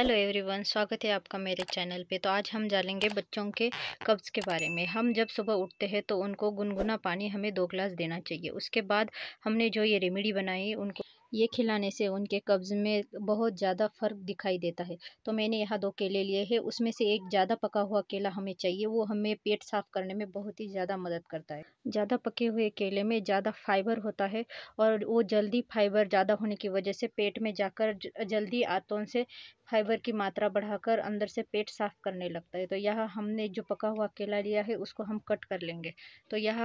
hello everyone स्वागत है आपका मेरे चैनल पे तो आज हम जानेंगे बच्चों के कब्ज़ के बारे में हम जब सुबह उठते हैं तो उनको गुनगुना पानी हमें दो गिलास देना चाहिए उसके बाद हमने जो ये रेमेडी बनाई उनको ये खिलाने से उनके कब्ज़ में बहुत ज़्यादा फ़र्क दिखाई देता है तो मैंने यहाँ दो केले लिए हैं उसमें से एक ज़्यादा पका हुआ केला हमें चाहिए वो हमें पेट साफ़ करने में बहुत ही ज़्यादा मदद करता है ज़्यादा पके हुए केले में ज़्यादा फाइबर होता है और वो जल्दी फाइबर ज़्यादा होने की वजह से पेट में जाकर जल्दी आतों से फाइबर की मात्रा बढ़ाकर अंदर से पेट साफ करने लगता है तो यह हमने जो पका हुआ केला लिया है उसको हम कट कर लेंगे तो यह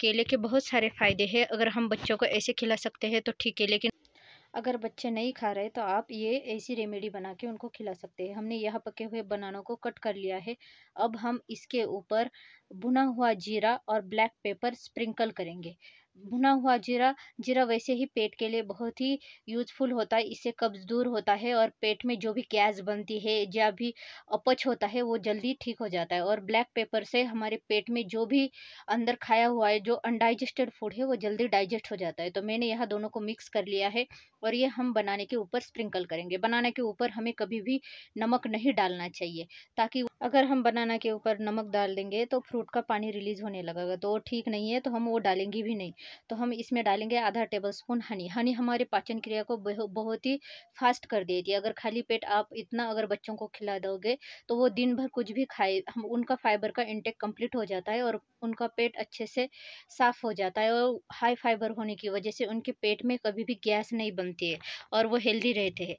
केले के बहुत सारे फ़ायदे हैं अगर हम बच्चों को ऐसे खिला सकते हैं तो ठीक है लेकिन अगर बच्चे नहीं खा रहे तो आप ये ऐसी रेमेडी बना के उनको खिला सकते हैं हमने यह पके हुए बनानों को कट कर लिया है अब हम इसके ऊपर भुना हुआ जीरा और ब्लैक पेपर स्प्रिंकल करेंगे भुना हुआ जीरा जीरा वैसे ही पेट के लिए बहुत ही यूज़फुल होता है इससे कब्ज़ दूर होता है और पेट में जो भी गैस बनती है या भी अपच होता है वो जल्दी ठीक हो जाता है और ब्लैक पेपर से हमारे पेट में जो भी अंदर खाया हुआ है जो अनडाइजेस्टेड फूड है वो जल्दी डाइजेस्ट हो जाता है तो मैंने यह दोनों को मिक्स कर लिया है और ये हम बनाने के ऊपर स्प्रिंकल करेंगे बनाने के ऊपर हमें कभी भी नमक नहीं डालना चाहिए ताकि अगर हम बनाना के ऊपर नमक डाल देंगे तो फ्रूट का पानी रिलीज़ होने लगेगा तो ठीक नहीं है तो हम वो डालेंगे भी नहीं तो हम इसमें डालेंगे आधा टेबल स्पून हनी हनी हमारे पाचन क्रिया को बहुत ही फास्ट कर देती है अगर खाली पेट आप इतना अगर बच्चों को खिला दोगे तो वो दिन भर कुछ भी खाए हम उनका फाइबर का इंटेक कंप्लीट हो जाता है और उनका पेट अच्छे से साफ हो जाता है और हाई फाइबर होने की वजह से उनके पेट में कभी भी गैस नहीं बनती है और वो हेल्दी रहते हैं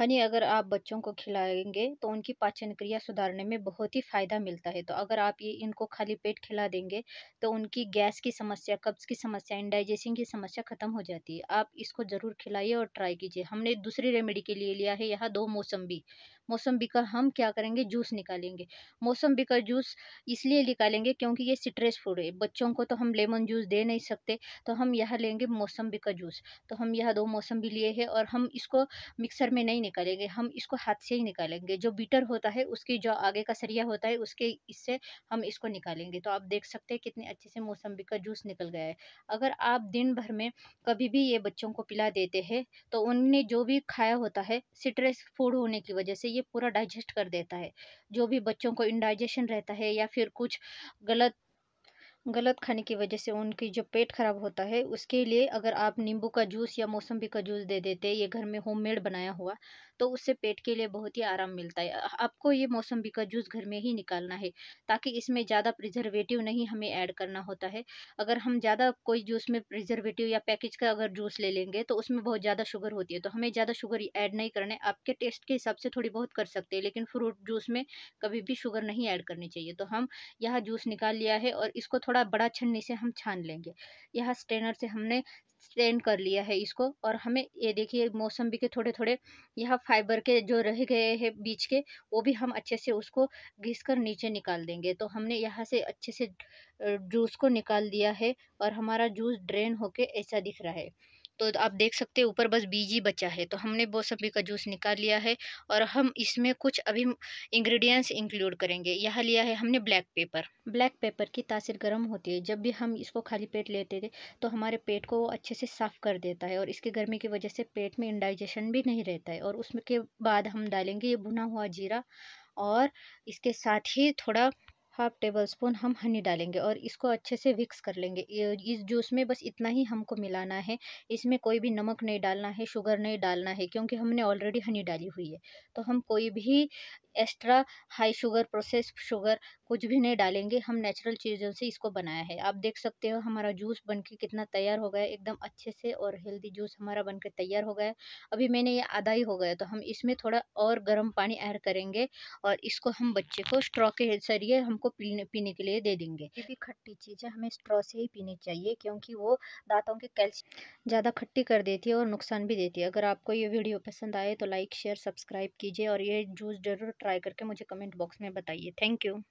हनी हाँ अगर आप बच्चों को खिलाएंगे तो उनकी पाचन क्रिया सुधारने में बहुत ही फ़ायदा मिलता है तो अगर आप ये इनको खाली पेट खिला देंगे तो उनकी गैस की समस्या कब्ज़ की समस्या इंडाइजेशन की समस्या ख़त्म हो जाती है आप इसको ज़रूर खिलाइए और ट्राई कीजिए हमने दूसरी रेमेडी के लिए लिया है यहाँ दो मौसम्बी मौसम्बी का हम क्या करेंगे जूस निकालेंगे मौसम्बी का जूस इसलिए निकालेंगे क्योंकि ये सिट्रेस फूड है बच्चों को तो हम लेमन जूस दे नहीं सकते तो हम यह लेंगे मौसम्बी का जूस तो हम यह दो मौसम्बी लिए है और हम इसको मिक्सर में नहीं निकालेंगे हम इसको हाथ से ही निकालेंगे जो बीटर होता है उसकी जो आगे का सरिया होता है उसके इससे हम इसको निकालेंगे तो आप देख सकते हैं कितने अच्छे से मौसम्बी का जूस निकल गया है अगर आप दिन भर में कभी भी ये बच्चों को पिला देते हैं तो उनने जो भी खाया होता है सिट्रेस फूड होने की वजह से ये ये पूरा डाइजेस्ट कर देता है जो भी बच्चों को इनडाइजेशन रहता है या फिर कुछ गलत गलत खाने की वजह से उनकी जो पेट ख़राब होता है उसके लिए अगर आप नींबू का जूस या मौसम्बी का जूस दे देते ये घर में होममेड बनाया हुआ तो उससे पेट के लिए बहुत ही आराम मिलता है आपको ये मौसम्बी का जूस घर में ही निकालना है ताकि इसमें ज़्यादा प्रिजर्वेटिव नहीं हमें ऐड करना होता है अगर हम ज़्यादा कोई जूस में प्रिजर्वेटिव या पैकेज का अगर जूस ले लेंगे तो उसमें बहुत ज़्यादा शुगर होती है तो हमें ज़्यादा शुगर ऐड नहीं करना है आपके टेस्ट के हिसाब से थोड़ी बहुत कर सकते हैं लेकिन फ्रूट जूस में कभी भी शुगर नहीं ऐड करनी चाहिए तो हम यह जूस निकाल लिया है और इसको थोड़ा बड़ा छन्नी से हम छान लेंगे यह स्ट्रेनर से हमने स्ट्रेन कर लिया है इसको और हमें ये देखिए मौसम्बी के थोड़े थोड़े यह फाइबर के जो रह गए हैं बीच के वो भी हम अच्छे से उसको घिस कर नीचे निकाल देंगे तो हमने यहाँ से अच्छे से जूस को निकाल दिया है और हमारा जूस ड्रेन होके ऐसा दिख रहा है तो आप देख सकते हैं ऊपर बस बीज ही बचा है तो हमने मौसम्बी का जूस निकाल लिया है और हम इसमें कुछ अभी इंग्रेडिएंट्स इंक्लूड करेंगे यह लिया है हमने ब्लैक पेपर ब्लैक पेपर की तासीर गर्म होती है जब भी हम इसको खाली पेट लेते थे तो हमारे पेट को वो अच्छे से साफ़ कर देता है और इसकी गर्मी की वजह से पेट में इंडाइजेशन भी नहीं रहता है और उसके बाद हम डालेंगे ये भुना हुआ जीरा और इसके साथ ही थोड़ा हाफ टेबल स्पून हम हनी डालेंगे और इसको अच्छे से विक्स कर लेंगे इस जूस में बस इतना ही हमको मिलाना है इसमें कोई भी नमक नहीं डालना है शुगर नहीं डालना है क्योंकि हमने ऑलरेडी हनी डाली हुई है तो हम कोई भी extra high sugar process sugar कुछ भी नहीं डालेंगे हम नेचुरल चीज़ों से इसको बनाया है आप देख सकते हो हमारा जूस बनके कितना तैयार हो गया एकदम अच्छे से और हेल्दी जूस हमारा के तैयार हो गया अभी मैंने ये आधा ही हो गया तो हम इसमें थोड़ा और गर्म पानी ऐड करेंगे और इसको हम बच्चे को स्ट्रॉ के जरिए हमको पीने पीने के लिए दे देंगे ये भी खट्टी चीज़ें हमें स्ट्रॉ से ही पीनी चाहिए क्योंकि वो दांतों के कैल्शियम ज़्यादा खट्टी कर देती है और नुकसान भी देती है अगर आपको ये वीडियो पसंद आए तो लाइक शेयर सब्सक्राइब कीजिए और ये जूस ज़रूर ट्राई करके मुझे कमेंट बॉक्स में बताइए थैंक यू